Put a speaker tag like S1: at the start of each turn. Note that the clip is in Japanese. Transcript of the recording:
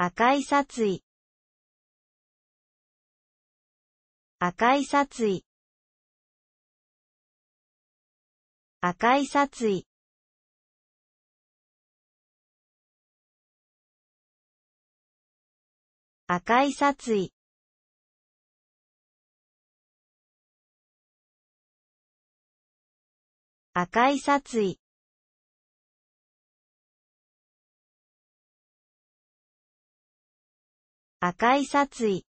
S1: 赤い殺意赤い殺意赤い殺意赤い殺意赤い殺意赤い殺意